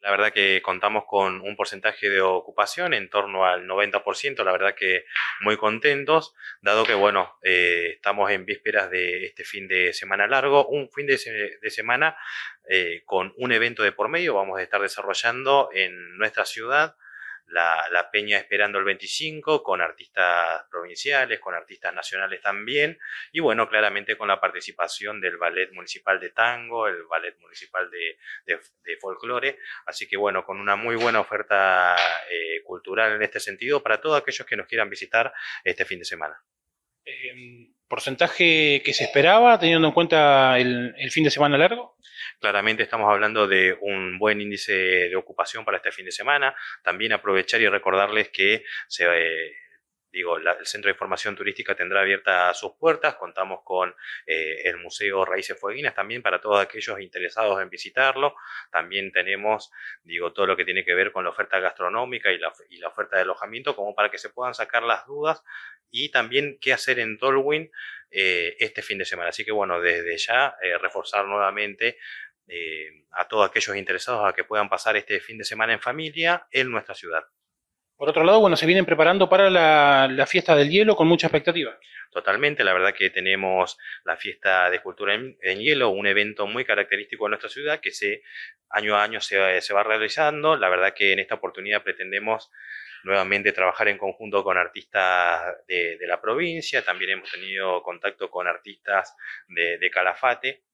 La verdad que contamos con un porcentaje de ocupación en torno al 90%, la verdad que muy contentos, dado que, bueno, eh, estamos en vísperas de este fin de semana largo, un fin de, semana eh, con un evento de por medio, vamos a estar desarrollando en nuestra ciudad la, Peña Esperando el 25, con artistas provinciales, con artistas nacionales también, y bueno, claramente con la participación del Ballet Municipal de Tango, el Ballet Municipal de, de, Folclore, así que bueno, con una muy buena oferta eh, cultural en este sentido para todos aquellos que nos quieran visitar este fin de semana. Eh, ¿Porcentaje que se esperaba teniendo en cuenta el fin de semana largo? Claramente estamos hablando de un buen índice de ocupación para este fin de semana. También aprovechar y recordarles que eh, digo, el Centro de Información Turística tendrá abiertas sus puertas, contamos con eh, el Museo Raíces Fueguinas también para todos aquellos interesados en visitarlo, también tenemos, digo, todo lo que tiene que ver con la oferta gastronómica y la, oferta de alojamiento, como para que se puedan sacar las dudas y también qué hacer en Dolwin eh, este fin de semana. Así que bueno, desde ya reforzar nuevamente eh, a todos aquellos interesados a que puedan pasar este fin de semana en familia en nuestra ciudad. Por otro lado, bueno, se vienen preparando para la, fiesta del hielo con mucha expectativa. Totalmente, la verdad que tenemos la fiesta de escultura en, hielo, un evento muy característico de nuestra ciudad que se, año a año se, va realizando. La verdad que en esta oportunidad pretendemos nuevamente trabajar en conjunto con artistas de, la provincia, también hemos tenido contacto con artistas de Calafate,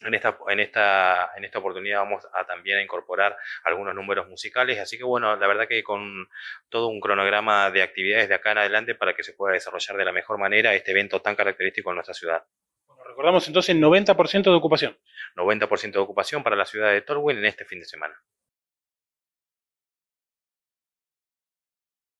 en esta, en, esta, en esta oportunidad vamos a también a incorporar algunos números musicales, así que bueno, la verdad que con todo un cronograma de actividades de acá en adelante para que se pueda desarrollar de la mejor manera este evento tan característico en nuestra ciudad. recordamos entonces 90% de ocupación. 90% de ocupación para la ciudad de Torwin en este fin de semana.